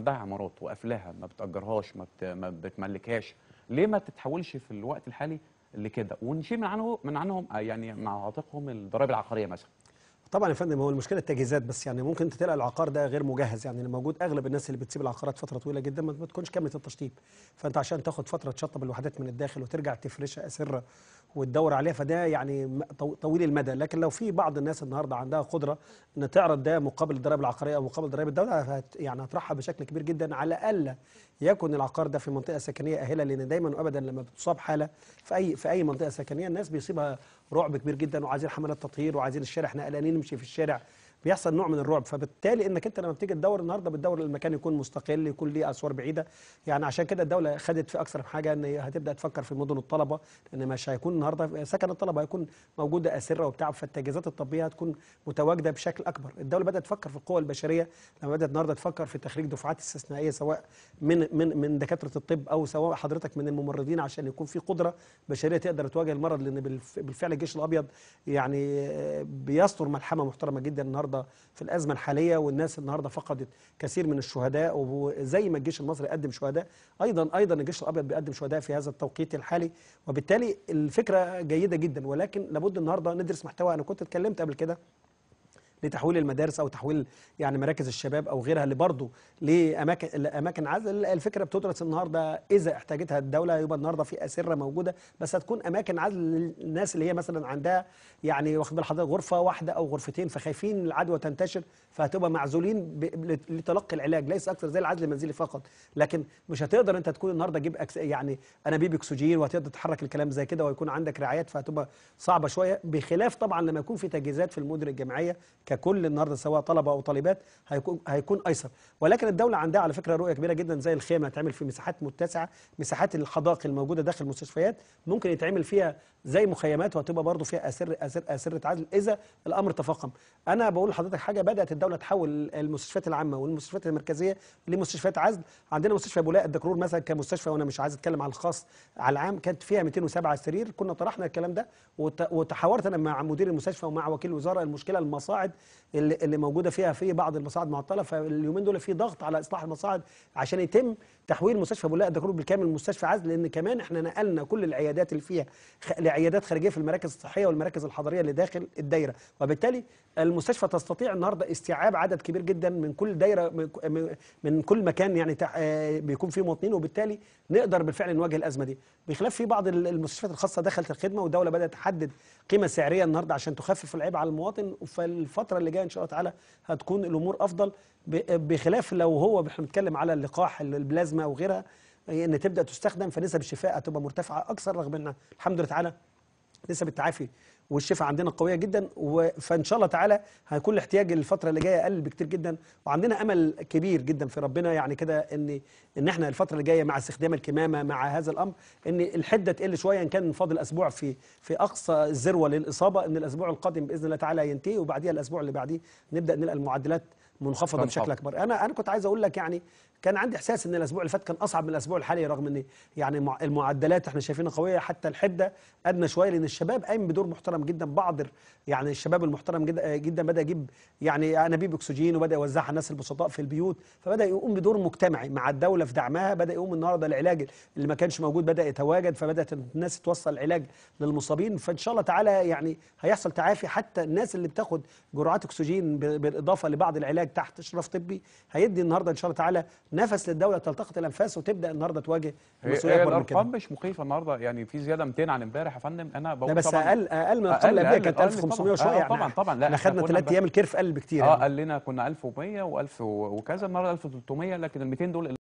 عندها عمارات وقافلاها ما بتأجرهاش ما, بت... ما بتملكهاش ليه ما تتحولش في الوقت الحالي لكده ونشيل من عنه من عنهم يعني مع عاتقهم الضرائب العقاريه مثلا طبعا يا فندم هو المشكله التجهيزات بس يعني ممكن انت تلقى العقار ده غير مجهز يعني الموجود موجود اغلب الناس اللي بتسيب العقارات فتره طويله جدا ما تكونش كامله التشطيب فانت عشان تاخد فتره تشطب الوحدات من الداخل وترجع تفرشها اسره وتدور عليها فده يعني طويل المدى لكن لو في بعض الناس النهارده عندها قدره ان تعرض ده مقابل الضرائب العقاريه او مقابل ضرائب الدوله فهت يعني هترحب بشكل كبير جدا على الا يكون العقار ده في منطقه سكنيه اهله لان دايما وابدا لما بتصاب حاله في اي في اي منطقه سكنيه الناس بيصيبها رعب كبير جدا وعايزين حملات تطهير وعايزين الشارع احنا قلقانين يمشي في الشارع بيحصل نوع من الرعب فبالتالي انك انت لما بتيجي تدور النهارده بتدور المكان يكون مستقل يكون ليه اسوار بعيده يعني عشان كده الدوله خدت في اكثر من حاجه ان هتبدا تفكر في مدن الطلبه لان مش هيكون النهارده سكن الطلبه هيكون موجوده اسره وبتاع فالتجهيزات الطبيه هتكون متواجده بشكل اكبر الدوله بدات تفكر في القوى البشريه لما بدات النهارده تفكر في تخريج دفعات استثنائيه سواء من من من دكاتره الطب او سواء حضرتك من الممرضين عشان يكون في قدره بشريه تقدر تواجه المرض لان بالفعل الجيش الابيض يعني بيستر ملحمه محترمه جدا النهارده النهارده في الازمه الحاليه والناس النهارده فقدت كثير من الشهداء وزي ما الجيش المصري قدم شهداء ايضا ايضا الجيش الابيض بيقدم شهداء في هذا التوقيت الحالي وبالتالي الفكره جيده جدا ولكن لابد النهارده ندرس محتوى انا كنت اتكلمت قبل كده لتحويل المدارس او تحويل يعني مراكز الشباب او غيرها اللي برضه لاماكن اماكن عزل الفكره بتدرس النهارده اذا احتاجتها الدوله يبقى النهارده في اسره موجوده بس هتكون اماكن عزل للناس اللي هي مثلا عندها يعني واخد بال غرفه واحده او غرفتين فخايفين العدوى تنتشر فهتبقى معزولين لتلقي العلاج ليس اكثر زي العزل المنزلي فقط لكن مش هتقدر انت تكون النهارده تجيب يعني انابيب اكسجين وهتقدر تتحرك الكلام زي كده ويكون عندك رعايات فهتبقى صعبه شويه بخلاف طبعا لما يكون في تجهيزات في المدن الجامعيه ككل النهارده سواء طلبه او طالبات هيكون هيكون ايسر ولكن الدوله عندها على فكره رؤيه كبيره جدا زي الخيمه هتعمل في مساحات متسعه مساحات الحدائق الموجوده داخل المستشفيات ممكن يتعمل فيها زي مخيمات وهتبقى برضه فيها اسر اسر اسره عزل اذا الامر تفاقم انا بقول لحضرتك حاجه بدات الدوله تحول المستشفيات العامه والمستشفيات المركزيه لمستشفيات عزل عندنا مستشفى بولاء الدكرور مثلا كمستشفى وانا مش عايز اتكلم على الخاص على العام كانت فيها 207 سرير كنا طرحنا الكلام ده وتحاورت انا مع مدير المستشفى ومع وكيل الوزاره المشكله المصاعد اللي موجوده فيها في بعض المصاعد معطله فاليومين دول في ضغط على اصلاح المصاعد عشان يتم تحويل مستشفى بولاق الدكتور بالكامل مستشفى عزل لان كمان احنا نقلنا كل العيادات اللي فيها خ... لعيادات خارجيه في المراكز الصحيه والمراكز الحضريه اللي داخل الدايره وبالتالي المستشفى تستطيع النهارده استيعاب عدد كبير جدا من كل دايره من, من كل مكان يعني تح... آه، بيكون فيه مواطنين وبالتالي نقدر بالفعل نواجه الازمه دي بخلاف في بعض المستشفيات الخاصه دخلت الخدمه والدوله بدات تحدد قيمه سعريه النهارده عشان تخفف العيب على المواطن فالفتره اللي جايه ان شاء الله تعالى هتكون الامور افضل بخلاف لو هو احنا بنتكلم على اللقاح البلازما البلازما وغيرها ان تبدا تستخدم فنسب الشفاء هتبقى مرتفعه اكثر رغم ان الحمد لله تعالى نسب التعافي والشفاء عندنا قويه جدا فان شاء الله تعالى هيكون الاحتياج الفتره اللي جايه اقل بكتير جدا وعندنا امل كبير جدا في ربنا يعني كده ان ان احنا الفتره اللي جايه مع استخدام الكمامه مع هذا الامر ان الحده تقل شويه ان كان فاضل اسبوع في في اقصى الذروه للاصابه ان الاسبوع القادم باذن الله تعالى ينتهي وبعديها الاسبوع اللي بعديه نبدا نلقى المعدلات منخفضه بشكل اكبر انا انا كنت عايز اقول لك يعني كان عندي احساس ان الاسبوع اللي فات كان اصعب من الاسبوع الحالي رغم ان يعني المعدلات احنا شايفينها قويه حتى الحده ادنى شويه لان الشباب قايم بدور محترم جدا بعض يعني الشباب المحترم جدا جدا بدا يجيب يعني انابيب اكسجين وبدا يوزعها الناس البسطاء في البيوت فبدا يقوم بدور مجتمعي مع الدوله في دعمها بدا يقوم النهارده العلاج اللي ما كانش موجود بدا يتواجد فبدات الناس توصل العلاج للمصابين فان شاء الله تعالى يعني هيحصل تعافي حتى الناس اللي بتاخد جرعات اكسجين بالاضافه لبعض العلاج تحت اشراف طبي هيدي النهارده ان شاء الله تعالى نفس للدوله تلتقط الانفاس وتبدا النهارده تواجه المسؤوليه اكبر من كده الارقام مش مخيفه النهارده يعني في زياده 200 عن امبارح يا فندم انا بقول بس اقل اقل من الارقام اللي كانت 1500 وشويه آه، آه، يعني طبعا طبعا لا احنا خدنا ثلاث ايام الكيرف قل قلب اه يعني. قال لنا كنا 1100 و1000 وكذا النهارده 1300 لكن ال 200 دول